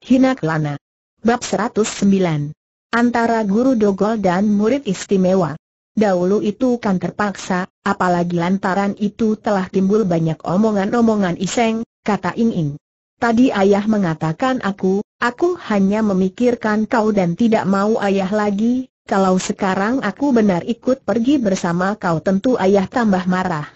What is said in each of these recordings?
Hina Kelana. Bab 109. Antara guru dogol dan murid istimewa. Dahulu itu kan terpaksa, apalagi lantaran itu telah timbul banyak omongan-omongan iseng, kata Ing Ing. Tadi ayah mengatakan aku, aku hanya memikirkan kau dan tidak mau ayah lagi, kalau sekarang aku benar ikut pergi bersama kau tentu ayah tambah marah.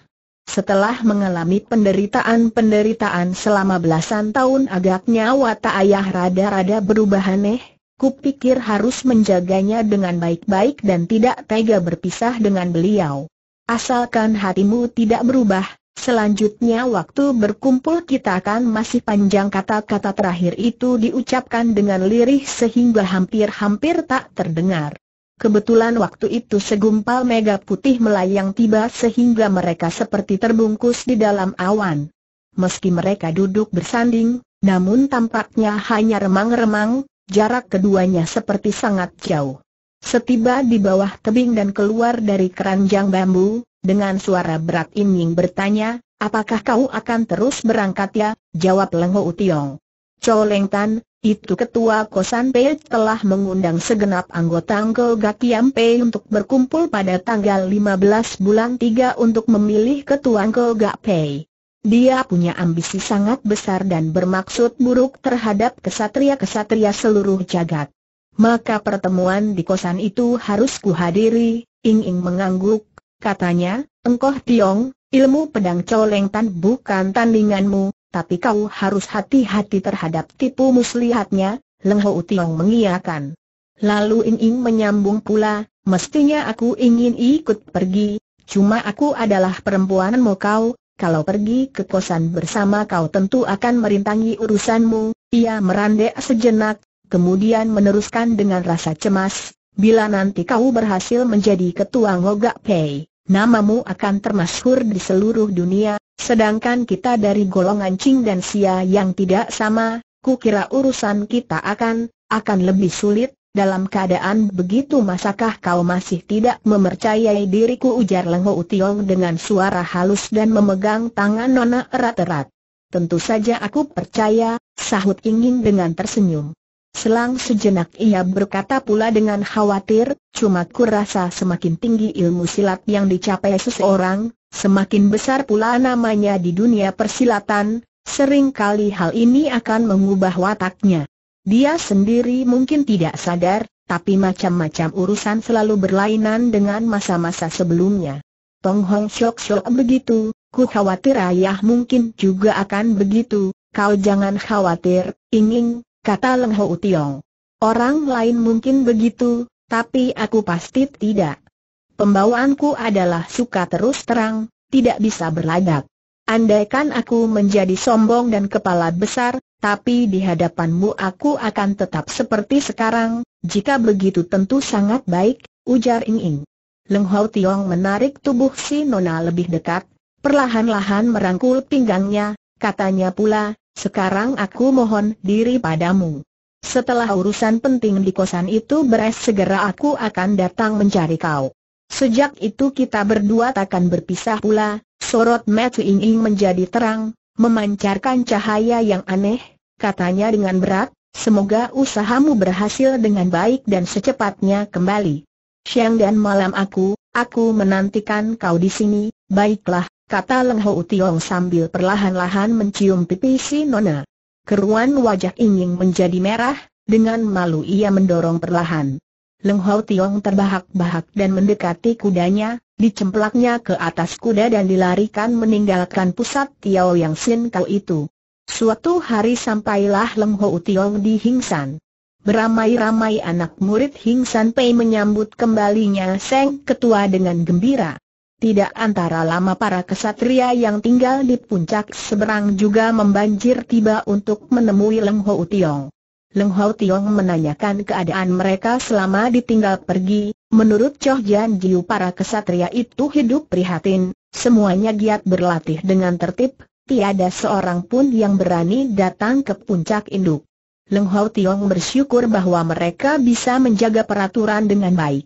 Setelah mengalami penderitaan-penderitaan selama belasan tahun agaknya watak ayah rada-rada berubah aneh, kupikir harus menjaganya dengan baik-baik dan tidak tega berpisah dengan beliau. Asalkan hatimu tidak berubah, selanjutnya waktu berkumpul kita akan masih panjang kata-kata terakhir itu diucapkan dengan lirih sehingga hampir-hampir tak terdengar. Kebetulan waktu itu segumpal mega putih melayang tiba sehingga mereka seperti terbungkus di dalam awan. Meski mereka duduk bersanding, namun tampaknya hanya remang-remang, jarak keduanya seperti sangat jauh. Setiba di bawah tebing dan keluar dari keranjang bambu, dengan suara berat ining bertanya, apakah kau akan terus berangkat ya? Jawab Lengho Utiong. Coleng Tan, itu ketua Kosan Pei telah mengundang segenap anggota Angko Gakiam Pei untuk berkumpul pada tanggal 15 bulan 3 untuk memilih ketua Angko Gak Pei. Dia punya ambisi sangat besar dan bermaksud buruk terhadap kesatria-kesatria seluruh jagat. Maka pertemuan di kosan itu harus kuhadiri, Ing Ing mengangguk, katanya, Engkoh Tiong, ilmu pedang coleng tan bukan tandinganmu, tapi kau harus hati-hati terhadap tipu muslihatnya, Leng Ho Tiong mengiyakan. Lalu Ing Ing menyambung pula, mestinya aku ingin ikut pergi, cuma aku adalah perempuanmu kau, kalau pergi ke kosan bersama kau tentu akan merintangi urusanmu, ia merandek sejenak, kemudian meneruskan dengan rasa cemas, bila nanti kau berhasil menjadi ketua Ngogak Pei, namamu akan termasyhur di seluruh dunia, Sedangkan kita dari golongan Qing dan Xia yang tidak sama, kukira urusan kita akan, akan lebih sulit, dalam keadaan begitu masakah kau masih tidak memercayai diriku ujar Leng Ho Tiong dengan suara halus dan memegang tangan Nona erat-erat. Tentu saja aku percaya, sahut Ingin dengan tersenyum. Selang sejenak ia berkata pula dengan khawatir, cuma ku rasa semakin tinggi ilmu silat yang dicapai seseorang, semakin besar pula namanya di dunia persilatan, seringkali hal ini akan mengubah wataknya. Dia sendiri mungkin tidak sadar, tapi macam-macam urusan selalu berlainan dengan masa-masa sebelumnya. Tong Hong Shok Shok begitu, ku khawatir ayah mungkin juga akan begitu, kau jangan khawatir, ingin, kata Leng Ho Tiong. Orang lain mungkin begitu, tapi aku pasti tidak. Pembawaanku adalah suka terus terang, tidak bisa berlagak. Andaikan aku menjadi sombong dan kepala besar, tapi di hadapanmu aku akan tetap seperti sekarang, jika begitu tentu sangat baik, ujar Ing Ing. Leng Hao Tiong menarik tubuh si Nona lebih dekat, perlahan-lahan merangkul pinggangnya, katanya pula, sekarang aku mohon diri padamu. Setelah urusan penting di kosan itu beres segera aku akan datang mencari kau. Sejak itu kita berdua takkan berpisah pula, sorot Matthew Ing Ing menjadi terang, memancarkan cahaya yang aneh, katanya dengan berat, semoga usahamu berhasil dengan baik dan secepatnya kembali. Siang dan malam aku, aku menantikan kau di sini, baiklah, kata Leng Ho Tiong sambil perlahan-lahan mencium pipi si Nona. Keruan wajah ingin menjadi merah, dengan malu ia mendorong perlahan. Leng Ho Tiong terbahak-bahak dan mendekati kudanya, dicemplaknya ke atas kuda dan dilarikan meninggalkan pusat Tiao Yang Sin Kau itu. Suatu hari sampailah Leng Ho Tiong di Hingsan. Beramai-ramai anak murid Hingsan Pei menyambut kembalinya Seng Ketua dengan gembira. Tidak antara lama para kesatria yang tinggal di puncak seberang juga membanjir tiba untuk menemui Leng Ho Tiong. Leng Ho Tiong menanyakan keadaan mereka selama ditinggal pergi, menurut Choh Jan Jiu para kesatria itu hidup prihatin, semuanya giat berlatih dengan tertib, tiada seorang pun yang berani datang ke puncak induk. Leng Ho Tiong bersyukur bahwa mereka bisa menjaga peraturan dengan baik.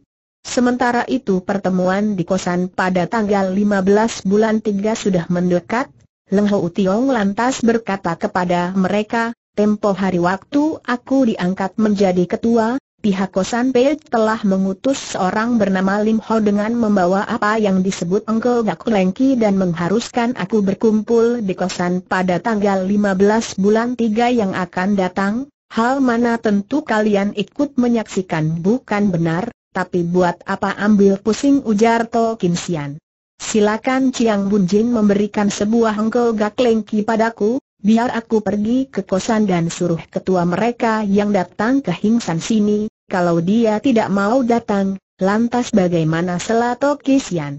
Sementara itu pertemuan di kosan pada tanggal 15 bulan 3 sudah mendekat, Leng Hou Tiong lantas berkata kepada mereka, tempo hari waktu aku diangkat menjadi ketua, pihak kosan Pei telah mengutus seorang bernama Lim Ho dengan membawa apa yang disebut engkel gak lengki dan mengharuskan aku berkumpul di kosan pada tanggal 15 bulan 3 yang akan datang, hal mana tentu kalian ikut menyaksikan bukan benar, tapi buat apa ambil pusing ujar To Kim Sian. Silakan Chiang Bun Jin memberikan sebuah gak lengki padaku, biar aku pergi ke kosan dan suruh ketua mereka yang datang ke Hingsan sini, kalau dia tidak mau datang, lantas bagaimana Kim Sian?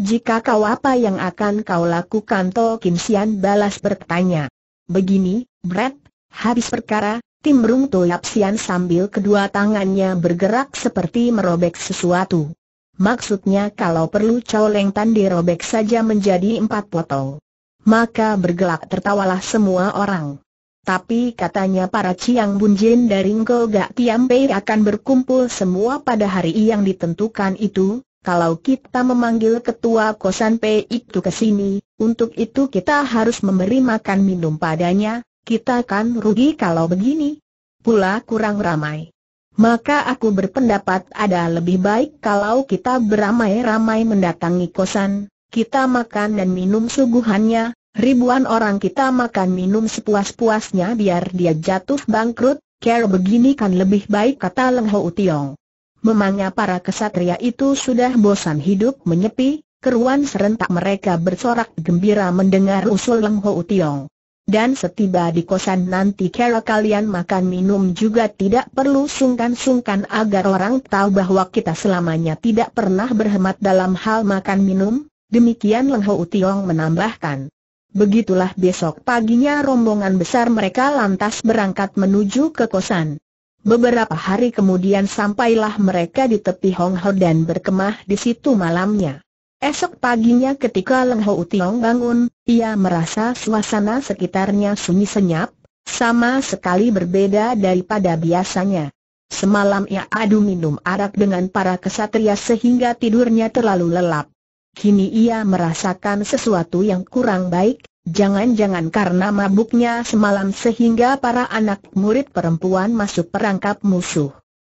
Jika kau apa yang akan kau lakukan To Kim Sian balas bertanya. Begini, Brett, habis perkara, Timbrung Toyap Sian sambil kedua tangannya bergerak seperti merobek sesuatu. Maksudnya kalau perlu tan dirobek saja menjadi empat potong. Maka bergelak tertawalah semua orang. Tapi katanya para Ciang Bunjin dari Ngo Gak Pei akan berkumpul semua pada hari yang ditentukan itu, kalau kita memanggil ketua kosan Pei itu ke sini, untuk itu kita harus memberi makan minum padanya, kita kan rugi kalau begini. Pula kurang ramai. Maka aku berpendapat ada lebih baik kalau kita beramai-ramai mendatangi kosan, kita makan dan minum suguhannya, ribuan orang kita makan minum sepuas-puasnya biar dia jatuh bangkrut, kalau begini kan lebih baik kata Leng Ho Tiong. Memangnya para kesatria itu sudah bosan hidup menyepi, keruan serentak mereka bersorak gembira mendengar usul Leng Ho Tiong dan setiba di kosan nanti kalau kalian makan minum juga tidak perlu sungkan-sungkan agar orang tahu bahwa kita selamanya tidak pernah berhemat dalam hal makan minum, demikian Leng Ho Utiong menambahkan. Begitulah besok paginya rombongan besar mereka lantas berangkat menuju ke kosan. Beberapa hari kemudian sampailah mereka di tepi Hong Ho dan berkemah di situ malamnya. Esok paginya ketika Leng Ho Tiong bangun, ia merasa suasana sekitarnya sunyi senyap, sama sekali berbeda daripada biasanya. Semalam ia adu minum arak dengan para kesatria sehingga tidurnya terlalu lelap. Kini ia merasakan sesuatu yang kurang baik, jangan-jangan karena mabuknya semalam sehingga para anak murid perempuan masuk perangkap musuh.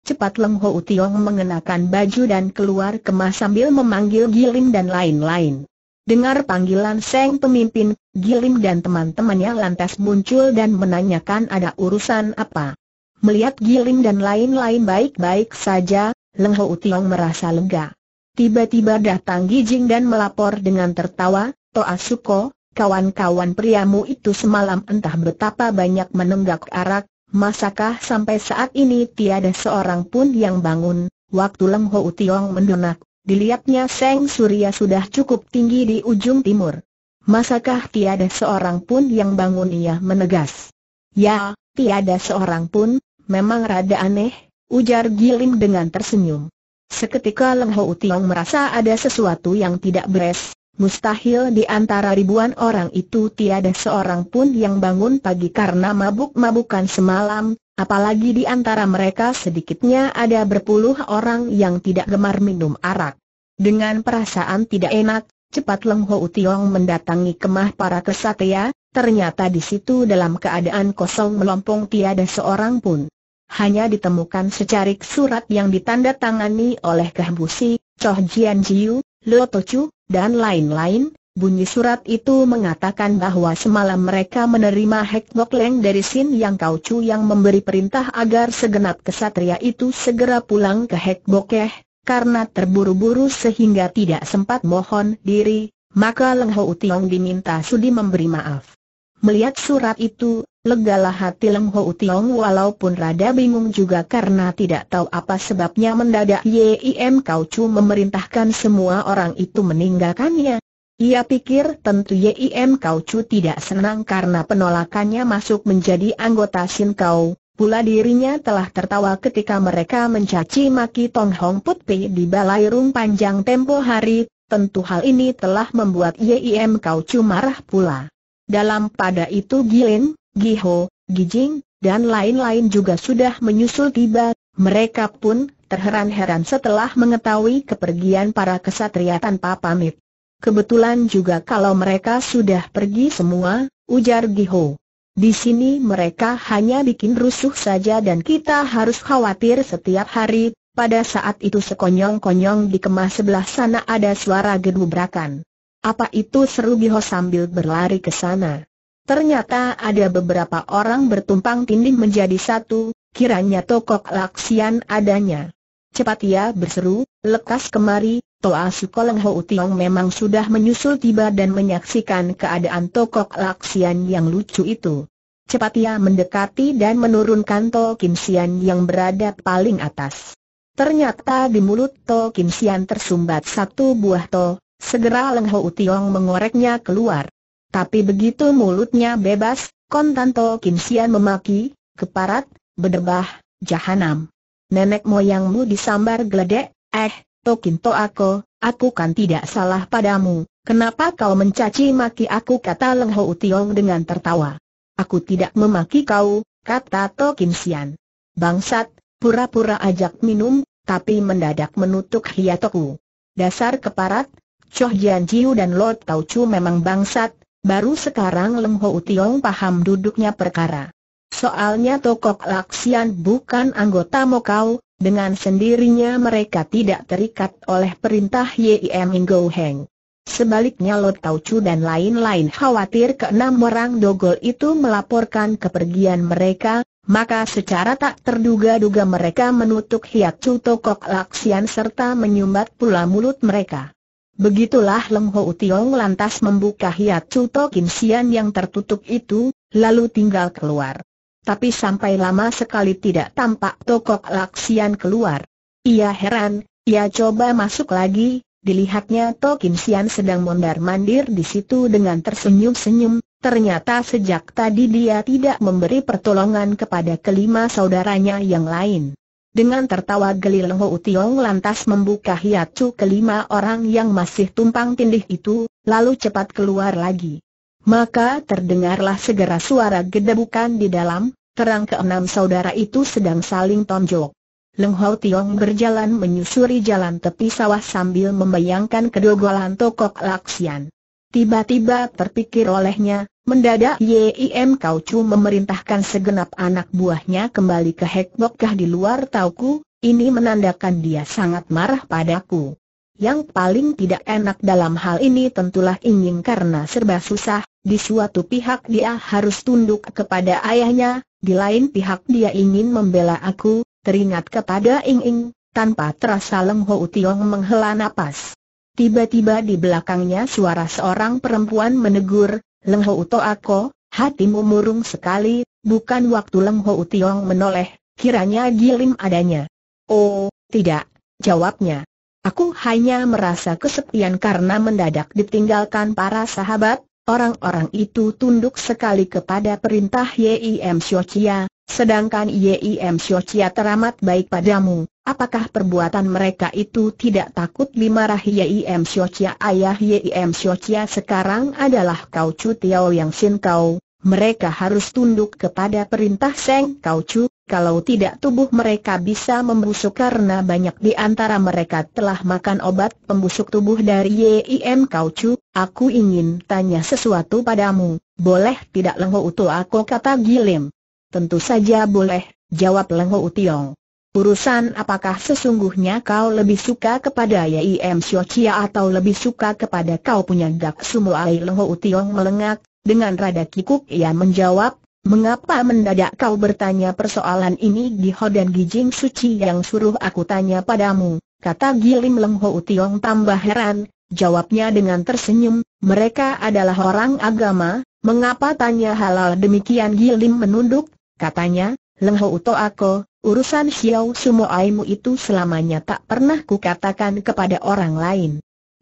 Cepat Leng Ho Tiong mengenakan baju dan keluar kemah sambil memanggil Gilim dan lain-lain. Dengar panggilan Seng pemimpin, Gilim dan teman-temannya lantas muncul dan menanyakan ada urusan apa. Melihat Gilim dan lain-lain baik-baik saja, Leng Ho Tiong merasa lega. Tiba-tiba datang Gijing dan melapor dengan tertawa, Toa Suko, kawan-kawan priamu itu semalam entah betapa banyak menenggak arak, Masakah sampai saat ini tiada seorang pun yang bangun? Waktu Leng Ho Tiong mendonak, dilihatnya Seng Surya sudah cukup tinggi di ujung timur. Masakah tiada seorang pun yang bangun ia menegas. Ya, tiada seorang pun, memang rada aneh, ujar Giling dengan tersenyum. Seketika Leng Ho Tiong merasa ada sesuatu yang tidak beres, Mustahil di antara ribuan orang itu tiada seorang pun yang bangun pagi karena mabuk-mabukan semalam, apalagi di antara mereka sedikitnya ada berpuluh orang yang tidak gemar minum arak. Dengan perasaan tidak enak, cepat Leng Ho Tiong mendatangi kemah para kesatria, ternyata di situ dalam keadaan kosong melompong tiada seorang pun. Hanya ditemukan secarik surat yang ditandatangani oleh Kehbusi, Choh Jian Jiu, Lo Tochu, dan lain-lain, bunyi surat itu mengatakan bahwa semalam mereka menerima Hek Mok Leng dari Sin Yang Kau Chu yang memberi perintah agar segenap kesatria itu segera pulang ke Hek Bokeh, karena terburu-buru sehingga tidak sempat mohon diri, maka Leng Ho Tiong diminta sudi memberi maaf. Melihat surat itu, Legalah hati leng Ho Utiong walaupun rada bingung juga karena tidak tahu apa sebabnya mendadak Yim Kau Chu memerintahkan semua orang itu meninggalkannya. Ia pikir tentu Yim Kau Chu tidak senang karena penolakannya masuk menjadi anggota Sin Kau. Pula dirinya telah tertawa ketika mereka mencaci maki Tong Hong Put Pei di Balai Rung panjang tempo hari, tentu hal ini telah membuat Yim Kau Chu marah pula. Dalam pada itu Gilin, Giho, Gijing, dan lain-lain juga sudah menyusul tiba, mereka pun terheran-heran setelah mengetahui kepergian para kesatria tanpa pamit. Kebetulan juga kalau mereka sudah pergi semua, ujar Giho. Di sini mereka hanya bikin rusuh saja dan kita harus khawatir setiap hari, pada saat itu sekonyong-konyong di kemah sebelah sana ada suara gedubrakan. Apa itu seru Giho sambil berlari ke sana. Ternyata ada beberapa orang bertumpang tindih menjadi satu, kiranya tokok laksian adanya. Cepat ia berseru, lekas kemari, Toa Sukoleng Ho Utiong memang sudah menyusul tiba dan menyaksikan keadaan tokok laksian yang lucu itu. Cepat ia mendekati dan menurunkan To Kim Sian yang berada paling atas. Ternyata di mulut To Kim Sian tersumbat satu buah To, segera Leng Ho Utiong mengoreknya keluar. Tapi begitu mulutnya bebas, Kontanto Kim Sian memaki, keparat, berdebah, jahanam. Nenek moyangmu disambar geledek, eh, Tokinto aku, aku kan tidak salah padamu, kenapa kau mencaci maki aku kata Leng Ho Tiong dengan tertawa. Aku tidak memaki kau, kata Tokim Sian. Bangsat, pura-pura ajak minum, tapi mendadak menutup hiatoku. Dasar keparat, Choh Jian Jiu dan Lord Tau Chu memang bangsat, Baru sekarang Leng Ho Utiong paham duduknya perkara. Soalnya Tokok Laksian bukan anggota Mokau, dengan sendirinya mereka tidak terikat oleh perintah Yim Ingo Heng. Sebaliknya Lot Tau Chu dan lain-lain khawatir keenam orang dogol itu melaporkan kepergian mereka, maka secara tak terduga-duga mereka menutup hiat Chu Tokok Laksian serta menyumbat pula mulut mereka. Begitulah Leng Ho Tiong lantas membuka hiat Cuto Kim Sian yang tertutup itu, lalu tinggal keluar. Tapi sampai lama sekali tidak tampak Tokok Laksian keluar. Ia heran, ia coba masuk lagi, dilihatnya Tokim Sian sedang mondar-mandir di situ dengan tersenyum-senyum, ternyata sejak tadi dia tidak memberi pertolongan kepada kelima saudaranya yang lain. Dengan tertawa Leng Ho Tiong lantas membuka hiacu kelima orang yang masih tumpang tindih itu, lalu cepat keluar lagi. Maka terdengarlah segera suara gedebukan di dalam, terang keenam saudara itu sedang saling tonjok. Leng Ho Tiong berjalan menyusuri jalan tepi sawah sambil membayangkan kedogolan Tokok Laksian. Tiba-tiba terpikir olehnya, mendadak Yim Kau Chu memerintahkan segenap anak buahnya kembali ke Hekbokkah di luar tauku, ini menandakan dia sangat marah padaku. Yang paling tidak enak dalam hal ini tentulah ingin karena serba susah, di suatu pihak dia harus tunduk kepada ayahnya, di lain pihak dia ingin membela aku, teringat kepada Ing Ing, tanpa terasa Leng Ho Tiong menghela napas. Tiba-tiba di belakangnya suara seorang perempuan menegur, Leng Ho Uto Ako, hatimu murung sekali, bukan waktu Leng Ho Utiong menoleh, kiranya gilim adanya. Oh, tidak, jawabnya. Aku hanya merasa kesepian karena mendadak ditinggalkan para sahabat, orang-orang itu tunduk sekali kepada perintah Yim Syochia, Sedangkan YIM Shochia teramat baik padamu, apakah perbuatan mereka itu tidak takut dimarah YIM Shochia ayah YIM Shochia sekarang adalah Kau Chu Tiao Yang Sin Kau, mereka harus tunduk kepada perintah Seng Kau Chu, kalau tidak tubuh mereka bisa membusuk karena banyak di antara mereka telah makan obat pembusuk tubuh dari YIM Kau Chu, aku ingin tanya sesuatu padamu, boleh tidak lengo utuh aku kata Gilim. Tentu saja boleh, jawab Leng Ho Tiong. Urusan apakah sesungguhnya kau lebih suka kepada M. Sio Chia atau lebih suka kepada kau punya Gak Sumo Ai Leng Ho Tiong melengak, dengan rada kikuk ia menjawab, Mengapa mendadak kau bertanya persoalan ini di Hodan Gijing Suci yang suruh aku tanya padamu? Kata Gilim Leng Ho Tiong tambah heran, jawabnya dengan tersenyum, mereka adalah orang agama, mengapa tanya halal demikian Gilim menunduk, Katanya, Leng Ho Uto Ako, urusan Xiao Sumo Aimu itu selamanya tak pernah kukatakan kepada orang lain.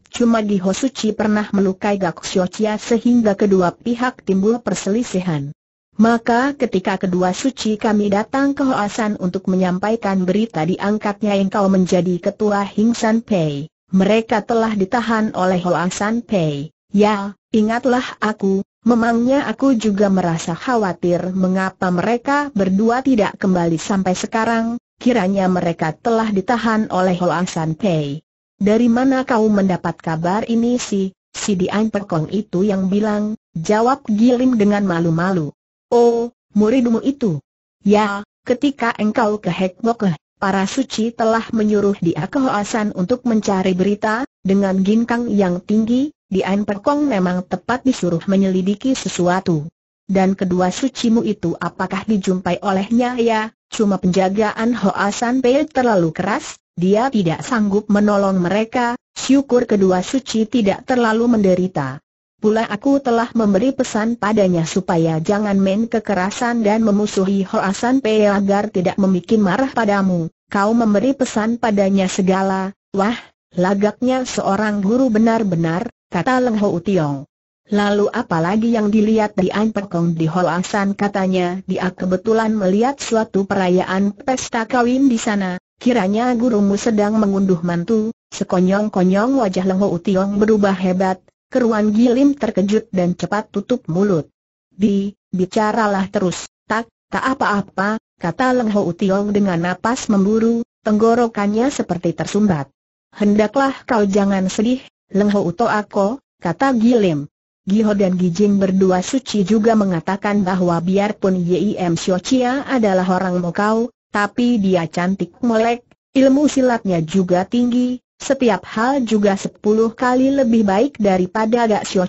Cuma di Hosuchi pernah melukai Gak Xiochia sehingga kedua pihak timbul perselisihan. Maka ketika kedua suci kami datang ke Hoasan untuk menyampaikan berita diangkatnya engkau menjadi ketua Hing San Pei, mereka telah ditahan oleh Hoasan Pei. Ya, ingatlah aku, Memangnya aku juga merasa khawatir mengapa mereka berdua tidak kembali sampai sekarang, kiranya mereka telah ditahan oleh Hoa San Pei. Dari mana kau mendapat kabar ini si, si Dian Perkong itu yang bilang, jawab Gilim dengan malu-malu. Oh, muridmu itu. Ya, ketika engkau ke Hekbokeh, para suci telah menyuruh dia ke Hoa untuk mencari berita, dengan ginkang yang tinggi, Dian Perkong memang tepat disuruh menyelidiki sesuatu. Dan kedua sucimu itu apakah dijumpai olehnya ya, cuma penjagaan Hoa San Pei terlalu keras, dia tidak sanggup menolong mereka, syukur kedua suci tidak terlalu menderita. Pula aku telah memberi pesan padanya supaya jangan main kekerasan dan memusuhi Hoa San Pei agar tidak membuat marah padamu, kau memberi pesan padanya segala, wah, Lagaknya seorang guru benar-benar, kata Leng Ho Tiong. Lalu apalagi yang dilihat di Ampekong di Holasan katanya dia kebetulan melihat suatu perayaan pesta kawin di sana, kiranya gurumu sedang mengunduh mantu, sekonyong-konyong wajah Leng Ho Tiong berubah hebat, keruan gilim terkejut dan cepat tutup mulut. Bi, bicaralah terus, tak, tak apa-apa, kata Leng Ho Tiong dengan napas memburu, tenggorokannya seperti tersumbat. Hendaklah kau jangan sedih, Leng Ho Uto Ako, kata Gilim. Giho dan Gijing berdua suci juga mengatakan bahwa biarpun Yim Xiu Chia adalah orang Mokau, tapi dia cantik melek, ilmu silatnya juga tinggi, setiap hal juga sepuluh kali lebih baik daripada Gak Xiu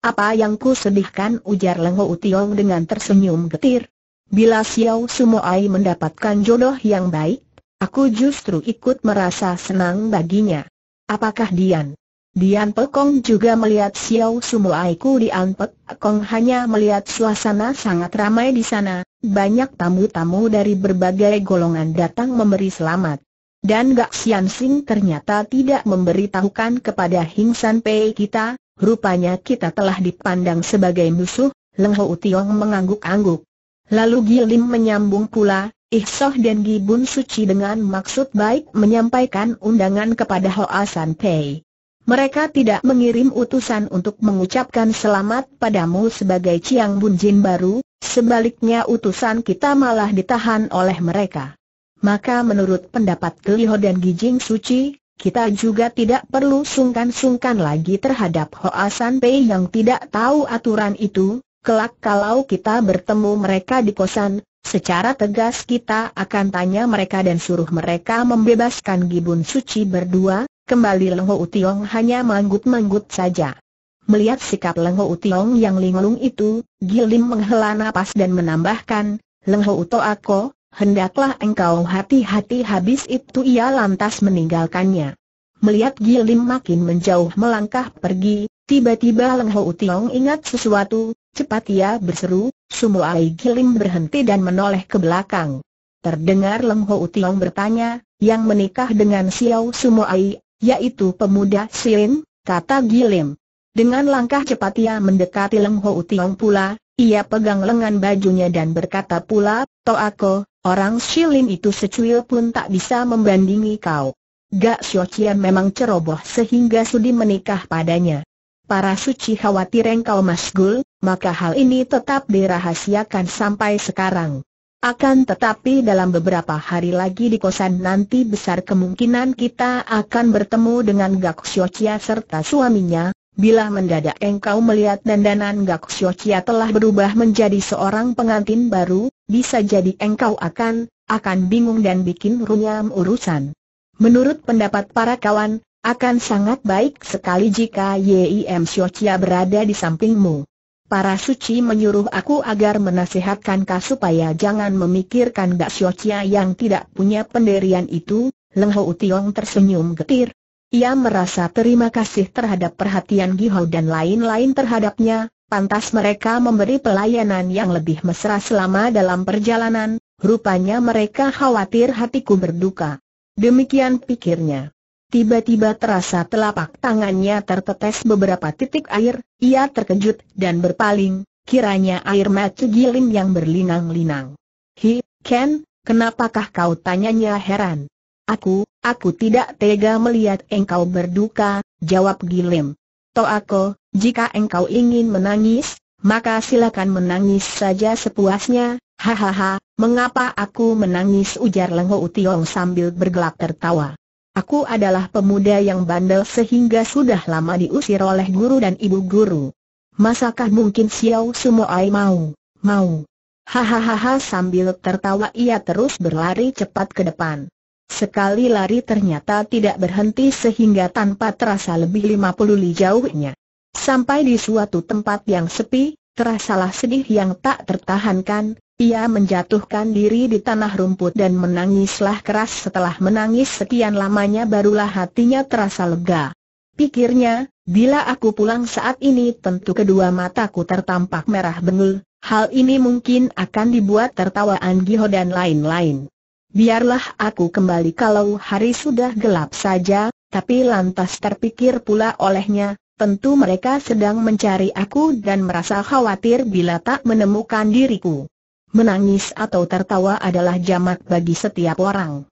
Apa yang ku sedihkan ujar Leng Ho Utiong dengan tersenyum getir. Bila Xiao Sumoai mendapatkan jodoh yang baik, Aku justru ikut merasa senang baginya. Apakah Dian? Dian Pekong juga melihat Xiao Sumuaiku Dian Kong hanya melihat suasana sangat ramai di sana, banyak tamu-tamu dari berbagai golongan datang memberi selamat. Dan Gak Xian Sing ternyata tidak memberitahukan kepada Hing San Pei kita, rupanya kita telah dipandang sebagai musuh, Leng Ho Tiong mengangguk-angguk. Lalu Gilim menyambung pula, Ihsoh dan Gibun Suci dengan maksud baik menyampaikan undangan kepada Hoa San Pei. Mereka tidak mengirim utusan untuk mengucapkan selamat padamu sebagai Chiang Bunjin baru, sebaliknya utusan kita malah ditahan oleh mereka. Maka menurut pendapat Keliho dan Gijing Suci, kita juga tidak perlu sungkan-sungkan lagi terhadap Hoa San Pei yang tidak tahu aturan itu, kelak kalau kita bertemu mereka di kosan, Secara tegas kita akan tanya mereka dan suruh mereka membebaskan Gibun Suci berdua, kembali Leng Ho Utiong hanya manggut-manggut saja. Melihat sikap Leng Ho Utiong yang linglung itu, Gilim menghela napas dan menambahkan, Leng Ho Uto Ako, hendaklah engkau hati-hati habis itu ia lantas meninggalkannya. Melihat Gilim makin menjauh melangkah pergi, tiba-tiba Leng Ho Utiong ingat sesuatu, cepat ia berseru, Sumoai Gilim berhenti dan menoleh ke belakang. Terdengar Leng Ho Utiong bertanya, yang menikah dengan Xiao Sumoai, yaitu pemuda Silin, kata Gilim. Dengan langkah cepat ia mendekati Leng Ho Utiong pula, ia pegang lengan bajunya dan berkata pula, aku, orang Silin itu secuil pun tak bisa membandingi kau. Gak Xiao Qian memang ceroboh sehingga sudi menikah padanya. Para suci khawatir engkau masgul, maka hal ini tetap dirahasiakan sampai sekarang. Akan tetapi dalam beberapa hari lagi di kosan nanti besar kemungkinan kita akan bertemu dengan Gak Xiochia serta suaminya, bila mendadak engkau melihat dandanan Gak Xiochia telah berubah menjadi seorang pengantin baru, bisa jadi engkau akan, akan bingung dan bikin runyam urusan. Menurut pendapat para kawan, akan sangat baik sekali jika Yim Xiochia berada di sampingmu. Para suci menyuruh aku agar menasehatkan kau supaya jangan memikirkan Daksyo Chia yang tidak punya pendirian itu, Leng Ho Tiong tersenyum getir. Ia merasa terima kasih terhadap perhatian Gihau dan lain-lain terhadapnya, pantas mereka memberi pelayanan yang lebih mesra selama dalam perjalanan, rupanya mereka khawatir hatiku berduka. Demikian pikirnya. Tiba-tiba terasa telapak tangannya tertetes beberapa titik air, ia terkejut dan berpaling, kiranya air mata Gilim yang berlinang-linang. Hi, Ken, kenapakah kau tanyanya heran? Aku, aku tidak tega melihat engkau berduka, jawab Gilim. aku, jika engkau ingin menangis, maka silakan menangis saja sepuasnya, hahaha, mengapa aku menangis ujar Lengho Utiong sambil bergelak tertawa. Aku adalah pemuda yang bandel sehingga sudah lama diusir oleh guru dan ibu guru. Masakah mungkin Xiao Sumoai mau, mau? Hahaha sambil tertawa ia terus berlari cepat ke depan. Sekali lari ternyata tidak berhenti sehingga tanpa terasa lebih 50 li jauhnya. Sampai di suatu tempat yang sepi, terasalah sedih yang tak tertahankan, ia menjatuhkan diri di tanah rumput dan menangislah keras setelah menangis sekian lamanya barulah hatinya terasa lega. Pikirnya, bila aku pulang saat ini tentu kedua mataku tertampak merah bengul, hal ini mungkin akan dibuat tertawaan Giho dan lain-lain. Biarlah aku kembali kalau hari sudah gelap saja, tapi lantas terpikir pula olehnya, tentu mereka sedang mencari aku dan merasa khawatir bila tak menemukan diriku menangis atau tertawa adalah jamak bagi setiap orang.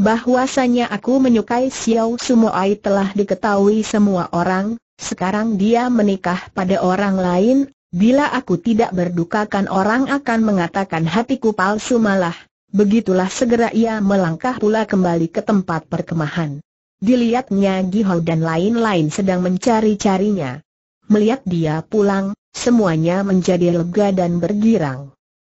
Bahwasanya aku menyukai Xiao Sumoai telah diketahui semua orang, sekarang dia menikah pada orang lain, bila aku tidak berduka, kan orang akan mengatakan hatiku palsu malah. Begitulah segera ia melangkah pula kembali ke tempat perkemahan. Dilihatnya Gihau dan lain-lain sedang mencari-carinya. Melihat dia pulang, semuanya menjadi lega dan bergirang.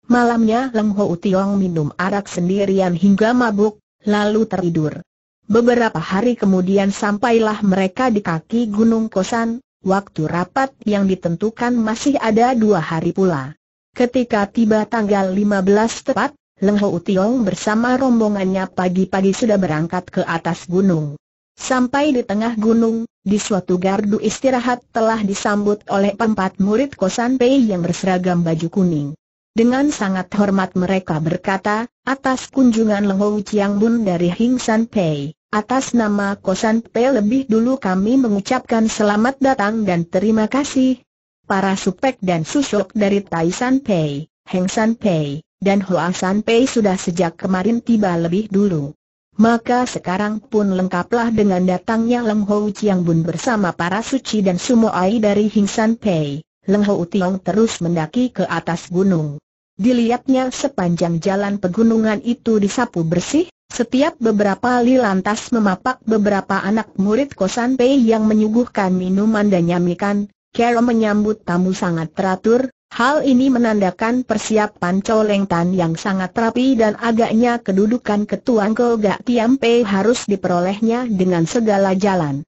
Malamnya Leng Ho Tiong minum arak sendirian hingga mabuk, lalu tertidur. Beberapa hari kemudian sampailah mereka di kaki Gunung Kosan, waktu rapat yang ditentukan masih ada dua hari pula. Ketika tiba tanggal 15 tepat, Leng Ho Tiong bersama rombongannya pagi-pagi sudah berangkat ke atas gunung. Sampai di tengah gunung, di suatu gardu istirahat telah disambut oleh empat murid kosan Pei yang berseragam baju kuning. Dengan sangat hormat mereka berkata, atas kunjungan Lengou Chiang Bun dari Hing San Pei, atas nama Kosan Pei lebih dulu kami mengucapkan selamat datang dan terima kasih. Para supek dan susuk dari Tai San Pei, Heng San Pei, dan Hoa San Pei sudah sejak kemarin tiba lebih dulu. Maka sekarang pun lengkaplah dengan datangnya Leng Hou Chiang Bun bersama para suci dan sumo ai dari Hing San Pei, Leng Ho Tiong terus mendaki ke atas gunung. Dilihatnya sepanjang jalan pegunungan itu disapu bersih, setiap beberapa li lantas memapak beberapa anak murid kosan Pei yang menyuguhkan minuman dan nyamikan, Kero menyambut tamu sangat teratur, hal ini menandakan persiapan coleng tan yang sangat rapi dan agaknya kedudukan ketuan Kogak Tiam Pei harus diperolehnya dengan segala jalan.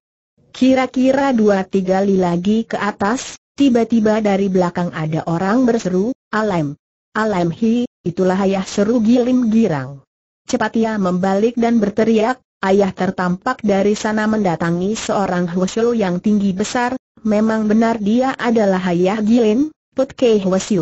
Kira-kira dua tiga li lagi ke atas, Tiba-tiba dari belakang ada orang berseru, Alem. Alem hi, itulah ayah seru gilim girang. Cepat ia membalik dan berteriak, ayah tertampak dari sana mendatangi seorang husul yang tinggi besar, memang benar dia adalah ayah gilim, Putke Kei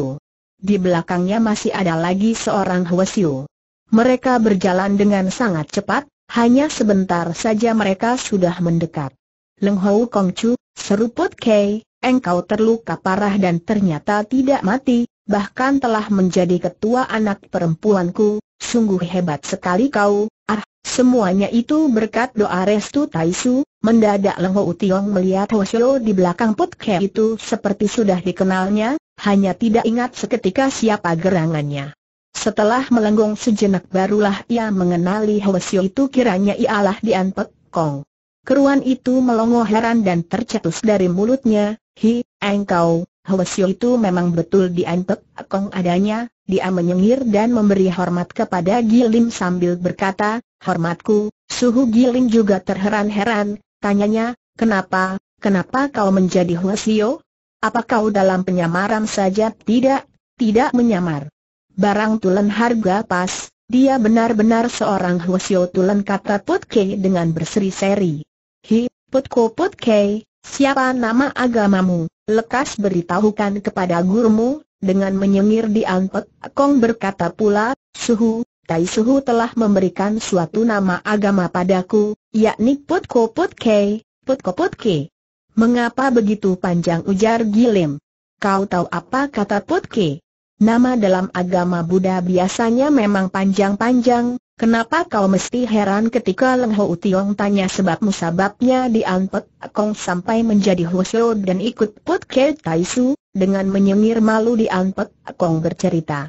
Di belakangnya masih ada lagi seorang Hwasyu. Mereka berjalan dengan sangat cepat, hanya sebentar saja mereka sudah mendekat. Leng Hou Kong Chu, seruput Kei, engkau terluka parah dan ternyata tidak mati, bahkan telah menjadi ketua anak perempuanku, sungguh hebat sekali kau, ah, semuanya itu berkat doa restu Taisu, mendadak Lengho Utiong melihat Hoshio di belakang Putke itu seperti sudah dikenalnya, hanya tidak ingat seketika siapa gerangannya. Setelah melenggong sejenak barulah ia mengenali Hoshio itu kiranya ialah Dian Pek Kong. Keruan itu melongo heran dan tercetus dari mulutnya, Hi, engkau, Hwasyo itu memang betul diantek Kong adanya, dia menyengir dan memberi hormat kepada Gilim sambil berkata, hormatku, suhu Gilim juga terheran-heran, tanyanya, kenapa, kenapa kau menjadi Hwasyo? Apa kau dalam penyamaran saja? Tidak, tidak menyamar. Barang tulen harga pas, dia benar-benar seorang Hwasyo tulen kata Putke dengan berseri-seri. Hi, Putko Putke, Siapa nama agamamu? Lekas beritahukan kepada gurumu, dengan menyengir di angkot, Kong berkata pula, Suhu, Tai Suhu telah memberikan suatu nama agama padaku, yakni Putko Putke, Putko Putke. Mengapa begitu panjang ujar Gilim? Kau tahu apa kata Putke? Nama dalam agama Buddha biasanya memang panjang-panjang, Kenapa kau mesti heran ketika Leng Ho Tiong tanya sebab musababnya dianpet Kong sampai menjadi Hoseo dan ikut Put Ke Tai Su, dengan menyengir malu dianpet Kong bercerita.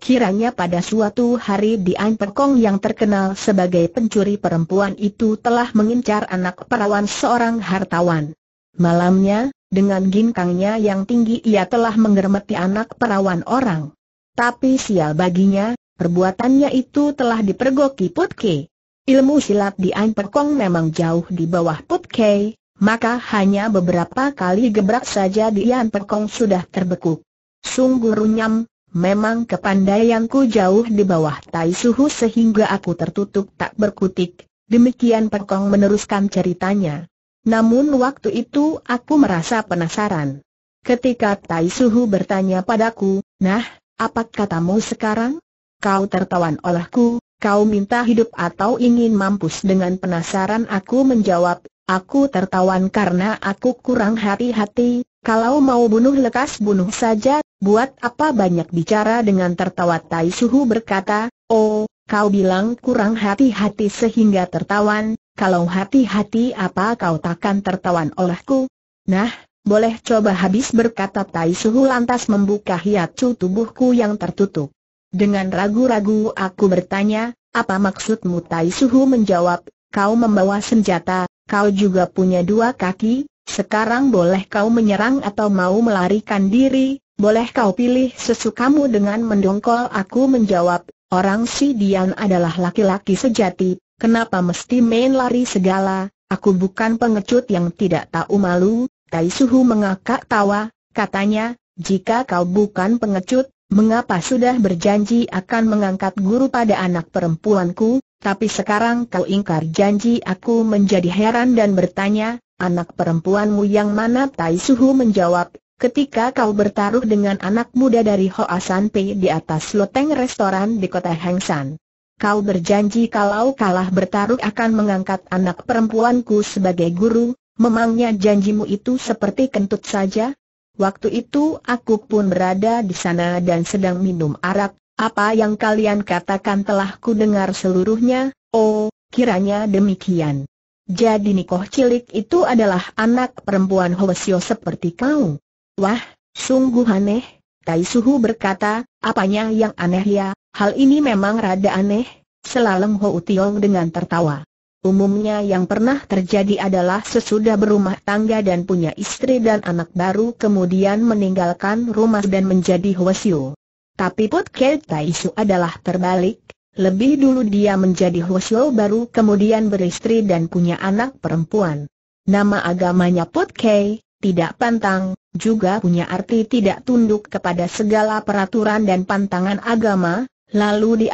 Kiranya pada suatu hari dianpet Kong yang terkenal sebagai pencuri perempuan itu telah mengincar anak perawan seorang hartawan. Malamnya, dengan ginkangnya yang tinggi ia telah menggermeti anak perawan orang. Tapi sial baginya, Perbuatannya itu telah dipergoki Putke. Ilmu silat di An Perkong memang jauh di bawah Putke, maka hanya beberapa kali gebrak saja di An Perkong sudah terbekuk. Sungguh runyam, memang kepandaianku jauh di bawah Tai Suhu sehingga aku tertutup tak berkutik, demikian Perkong meneruskan ceritanya. Namun waktu itu aku merasa penasaran. Ketika Tai Suhu bertanya padaku, nah, apa katamu sekarang? kau tertawan olehku, kau minta hidup atau ingin mampus dengan penasaran aku menjawab, aku tertawan karena aku kurang hati-hati, kalau mau bunuh lekas bunuh saja, buat apa banyak bicara dengan tertawa Tai Suhu berkata, oh, kau bilang kurang hati-hati sehingga tertawan, kalau hati-hati apa kau takkan tertawan olehku? Nah, boleh coba habis berkata Tai Suhu lantas membuka hiatu tubuhku yang tertutup. Dengan ragu-ragu aku bertanya, apa maksudmu Tai Suhu menjawab, kau membawa senjata, kau juga punya dua kaki, sekarang boleh kau menyerang atau mau melarikan diri, boleh kau pilih sesukamu dengan mendongkol aku menjawab, orang si Dian adalah laki-laki sejati, kenapa mesti main lari segala, aku bukan pengecut yang tidak tahu malu, Tai Suhu mengakak tawa, katanya, jika kau bukan pengecut, Mengapa sudah berjanji akan mengangkat guru pada anak perempuanku, tapi sekarang kau ingkar janji aku menjadi heran dan bertanya, anak perempuanmu yang mana Tai Suhu menjawab, ketika kau bertaruh dengan anak muda dari Hoa San Pei di atas loteng restoran di kota Hengsan. Kau berjanji kalau kalah bertaruh akan mengangkat anak perempuanku sebagai guru, memangnya janjimu itu seperti kentut saja? Waktu itu aku pun berada di sana dan sedang minum arak, apa yang kalian katakan telah ku dengar seluruhnya, oh, kiranya demikian. Jadi Nikoh cilik itu adalah anak perempuan Hwasyo seperti kau. Wah, sungguh aneh, Tai Suhu berkata, apanya yang aneh ya, hal ini memang rada aneh, Selalu Ho Tiong dengan tertawa. Umumnya yang pernah terjadi adalah sesudah berumah tangga dan punya istri dan anak baru kemudian meninggalkan rumah dan menjadi Hwasyu. Tapi Put Kei Taisu adalah terbalik, lebih dulu dia menjadi Hwasyu baru kemudian beristri dan punya anak perempuan. Nama agamanya Put Kei, tidak pantang, juga punya arti tidak tunduk kepada segala peraturan dan pantangan agama, lalu di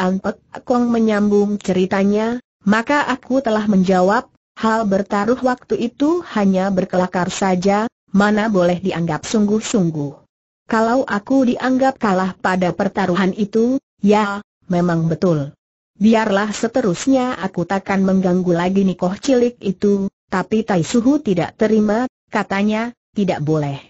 Kong menyambung ceritanya, maka aku telah menjawab, hal bertaruh waktu itu hanya berkelakar saja, mana boleh dianggap sungguh-sungguh. Kalau aku dianggap kalah pada pertaruhan itu, ya, memang betul. Biarlah seterusnya aku takkan mengganggu lagi nikoh cilik itu, tapi Tai Suhu tidak terima, katanya, tidak boleh.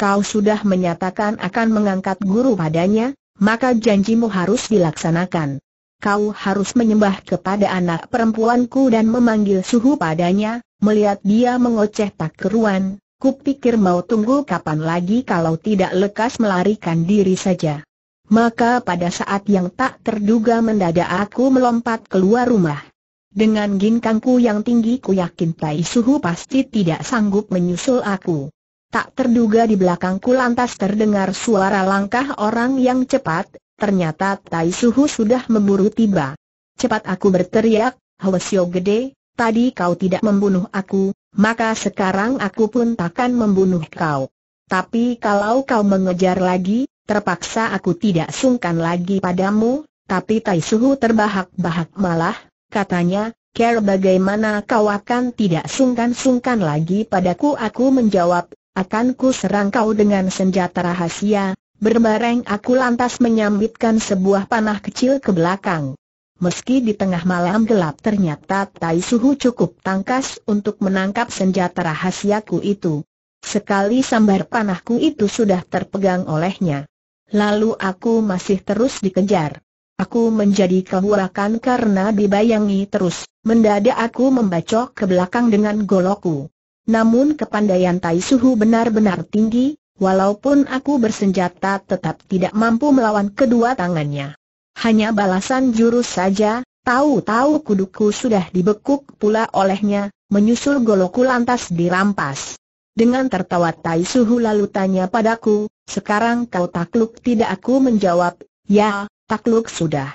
Kau sudah menyatakan akan mengangkat guru padanya, maka janjimu harus dilaksanakan kau harus menyembah kepada anak perempuanku dan memanggil suhu padanya, melihat dia mengoceh tak keruan, ku pikir mau tunggu kapan lagi kalau tidak lekas melarikan diri saja. Maka pada saat yang tak terduga mendadak aku melompat keluar rumah. Dengan ginkangku yang tinggi ku yakin Tai Suhu pasti tidak sanggup menyusul aku. Tak terduga di belakangku lantas terdengar suara langkah orang yang cepat, Ternyata Tai Suhu sudah memburu tiba. Cepat aku berteriak, Hwasyo gede, tadi kau tidak membunuh aku, maka sekarang aku pun takkan membunuh kau. Tapi kalau kau mengejar lagi, terpaksa aku tidak sungkan lagi padamu, tapi Tai Suhu terbahak-bahak malah, katanya, Care bagaimana kau akan tidak sungkan-sungkan lagi padaku Aku menjawab, akan ku serang kau dengan senjata rahasia, Berbareng aku lantas menyambitkan sebuah panah kecil ke belakang. Meski di tengah malam gelap ternyata Tai Suhu cukup tangkas untuk menangkap senjata rahasiaku itu. Sekali sambar panahku itu sudah terpegang olehnya. Lalu aku masih terus dikejar. Aku menjadi kehurakan karena dibayangi terus, mendadak aku membacok ke belakang dengan goloku. Namun kepandaian Tai Suhu benar-benar tinggi, Walaupun aku bersenjata tetap tidak mampu melawan kedua tangannya. Hanya balasan jurus saja, tahu-tahu kuduku sudah dibekuk pula olehnya, menyusul goloku lantas dirampas. Dengan tertawa Tai Suhu lalu tanya padaku, sekarang kau takluk tidak aku menjawab, ya, takluk sudah.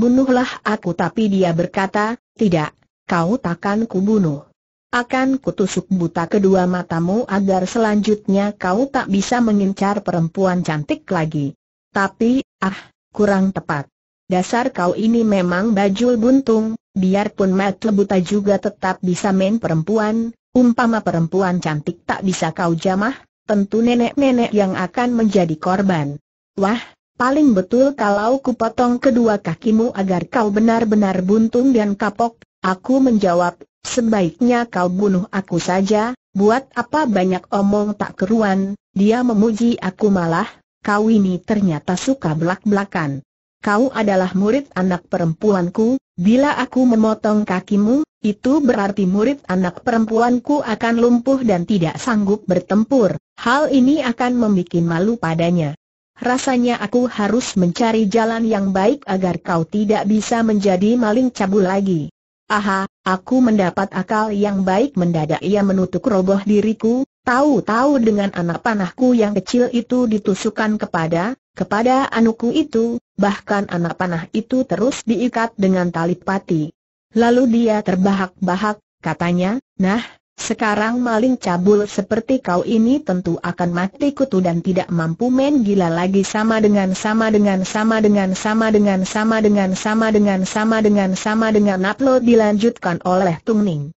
Bunuhlah aku tapi dia berkata, tidak, kau takkan kubunuh. Akan kutusuk buta kedua matamu agar selanjutnya kau tak bisa mengincar perempuan cantik lagi. Tapi, ah, kurang tepat. Dasar kau ini memang bajul buntung, biarpun mata buta juga tetap bisa main perempuan, umpama perempuan cantik tak bisa kau jamah, tentu nenek-nenek yang akan menjadi korban. Wah, paling betul kalau kupotong kedua kakimu agar kau benar-benar buntung dan kapok, aku menjawab Sebaiknya kau bunuh aku saja, buat apa banyak omong tak keruan, dia memuji aku malah, kau ini ternyata suka belak-belakan. Kau adalah murid anak perempuanku, bila aku memotong kakimu, itu berarti murid anak perempuanku akan lumpuh dan tidak sanggup bertempur, hal ini akan membuat malu padanya. Rasanya aku harus mencari jalan yang baik agar kau tidak bisa menjadi maling cabul lagi. Aha, aku mendapat akal yang baik mendadak ia menutup roboh diriku, tahu-tahu dengan anak panahku yang kecil itu ditusukkan kepada, kepada anuku itu, bahkan anak panah itu terus diikat dengan tali pati. Lalu dia terbahak-bahak, katanya, nah, sekarang maling cabul seperti kau ini tentu akan mati kutu dan tidak mampu main gila lagi sama dengan sama dengan sama dengan sama dengan sama dengan sama dengan sama dengan sama dengan upload dilanjutkan oleh Tung Ning.